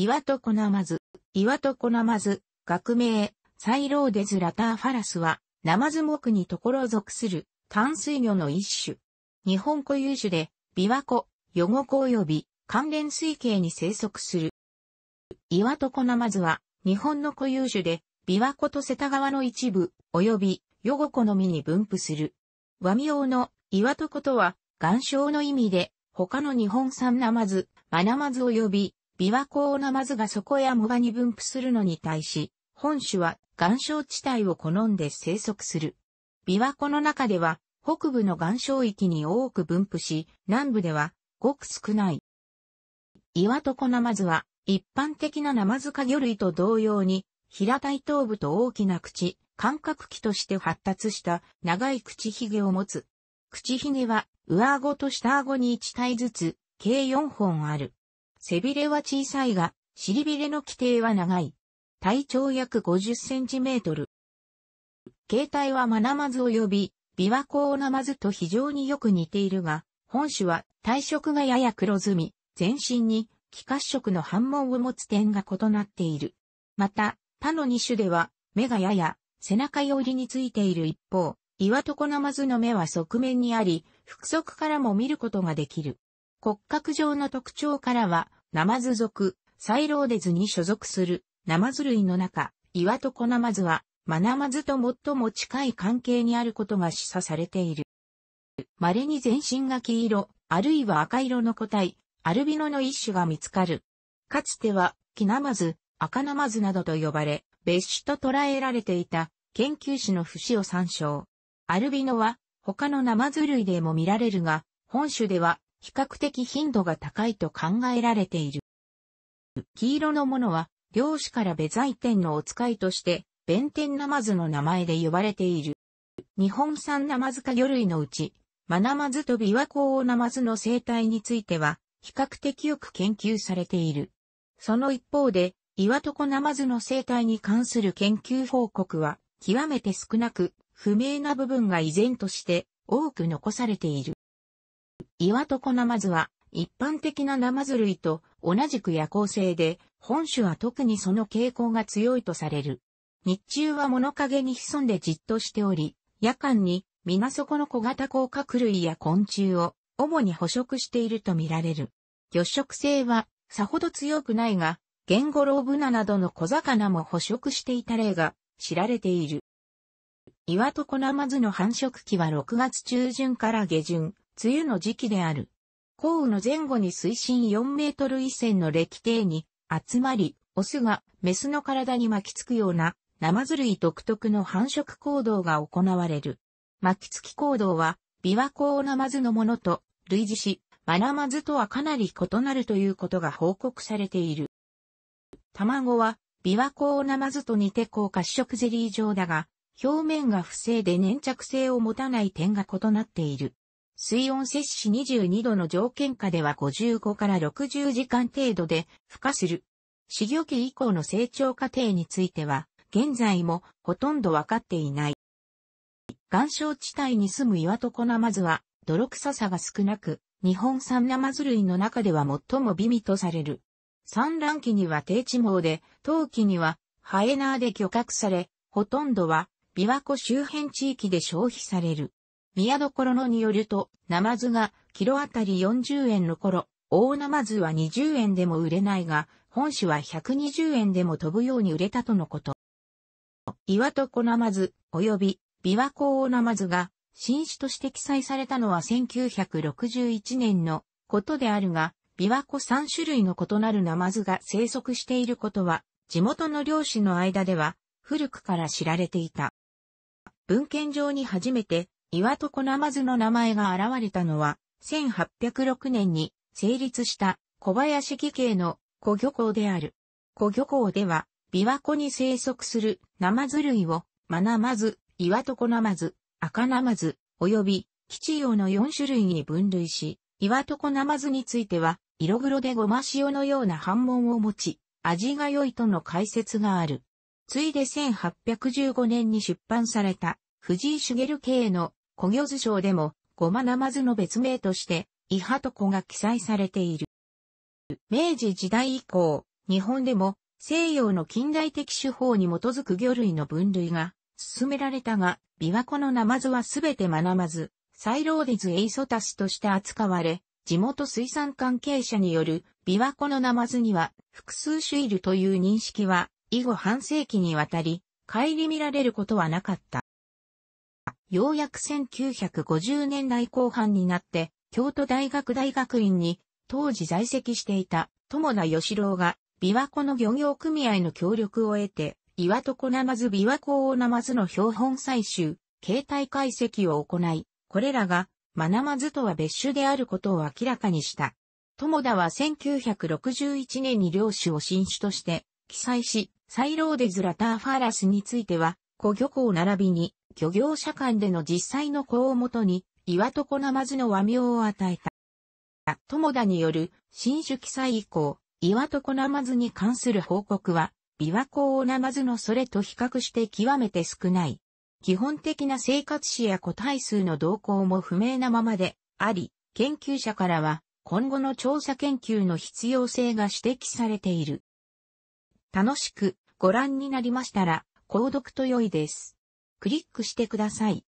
岩戸こなまず、岩戸こなまず、学名、サイローデズラターファラスは、ナマズ木にところ属する淡水魚の一種。日本固有種で、琵琶湖、余呉湖及び関連水系に生息する。岩戸こなまずは、日本の固有種で、琵琶湖と瀬田川の一部、及び余呉湖の実に分布する。和名の岩戸ことは、岩礁の意味で、他の日本産ナマズ、マナマズ及び琵琶湖をナマズが底や藻場に分布するのに対し、本種は岩礁地帯を好んで生息する。琵琶湖の中では、北部の岩礁域に多く分布し、南部ではごく少ない。岩床ナマズは、一般的なナマズ科魚類と同様に、平たい頭部と大きな口、感覚器として発達した長い口ひげを持つ。口ひげは上顎と下顎に1体ずつ、計4本ある。背びれは小さいが、尻びれの規定は長い。体長約50センチメートル。形態はマナマズ及び、ビワコウナマズと非常によく似ているが、本種は体色がやや黒ずみ、全身に気褐色の反紋を持つ点が異なっている。また、他の2種では、目がやや背中寄りについている一方、岩床ナマズの目は側面にあり、腹側からも見ることができる。骨格上の特徴からは、ナマズ属、サイローデズに所属する、ナマズ類の中、岩とコナマズは、マナマズと最も近い関係にあることが示唆されている。稀に全身が黄色、あるいは赤色の個体、アルビノの一種が見つかる。かつては、キナマズ、赤ナマズなどと呼ばれ、別種と捉えられていた、研究士の節を参照。アルビノは、他のナマズ類でも見られるが、本種では比較的頻度が高いと考えられている。黄色のものは、漁師から別在天のお使いとして、弁天ナマズの名前で呼ばれている。日本産ナマズ科魚類のうち、マナマズとビワコオナマズの生態については、比較的よく研究されている。その一方で、イワトコナマズの生態に関する研究報告は、極めて少なく、不明な部分が依然として多く残されている。岩コナマズは一般的なナマズ類と同じく夜行性で、本種は特にその傾向が強いとされる。日中は物陰に潜んでじっとしており、夜間に水底の小型甲殻類や昆虫を主に捕食しているとみられる。魚食性はさほど強くないが、ゲンゴロウブナなどの小魚も捕食していた例が知られている。岩床ナマズの繁殖期は6月中旬から下旬、梅雨の時期である。降雨の前後に水深4メートル以線の歴底に集まり、オスがメスの体に巻きつくようなナマズ類独特の繁殖行動が行われる。巻きつき行動は、ビワコをナマズのものと類似し、マナマズとはかなり異なるということが報告されている。卵は、ビワコをナマズと似て高褐色ゼリー状だが、表面が不正で粘着性を持たない点が異なっている。水温摂氏22度の条件下では55から60時間程度で孵化する。死魚期以降の成長過程については、現在もほとんどわかっていない。岩礁地帯に住む岩床ナマズは、泥臭さが少なく、日本産ナマズ類の中では最も美味とされる。産卵期には低地毛で、冬期にはハエナーで漁獲され、ほとんどは琵琶湖周辺地域で消費される。宮所のによると、ナマズがキロあたり40円の頃、大ナマズは20円でも売れないが、本種は120円でも飛ぶように売れたとのこと。岩小ナマズ、及び、琵琶湖大ナマズが、新種として記載されたのは1961年のことであるが、琵琶湖3種類の異なるナマズが生息していることは、地元の漁師の間では、古くから知られていた。文献上に初めて、岩床ナの名前が現れたのは、1806年に成立した小林義系の古漁港である。古漁港では、琵琶湖に生息するナマズ類を、マナマズ、岩床ナマズ、赤ナマズ、及び、吉用の4種類に分類し、岩床ナマズについては、色黒でごま塩のような反問を持ち、味が良いとの解説がある。ついで1815年に出版された、藤井茂系の古魚図章でも、ゴマナマズの別名として、イハトコが記載されている。明治時代以降、日本でも西洋の近代的手法に基づく魚類の分類が進められたが、琵琶湖のナマズはすべてナまず、サイローディズ・エイソタスとして扱われ、地元水産関係者による琵琶湖のナマズには複数種いるという認識は、以後半世紀にわたり、顧みられることはなかった。ようやく1950年代後半になって、京都大学大学院に、当時在籍していた友名義郎が、琵琶湖の漁業組合の協力を得て、岩床ナマズ琵琶湖をナマズの標本採集、形態解析を行い、これらが、マナマズとは別種であることを明らかにした。友田は1961年に領主を新種として、記載し、サイローデズラターファーラスについては、古漁港並びに漁業者間での実際の子をもとに、岩床なまずの和名を与えた。友田による新種記載以降、岩床なまずに関する報告は、琵琶湖をなまずのそれと比較して極めて少ない。基本的な生活史や個体数の動向も不明なままであり、研究者からは今後の調査研究の必要性が指摘されている。楽しくご覧になりましたら、購読と良いです。クリックしてください。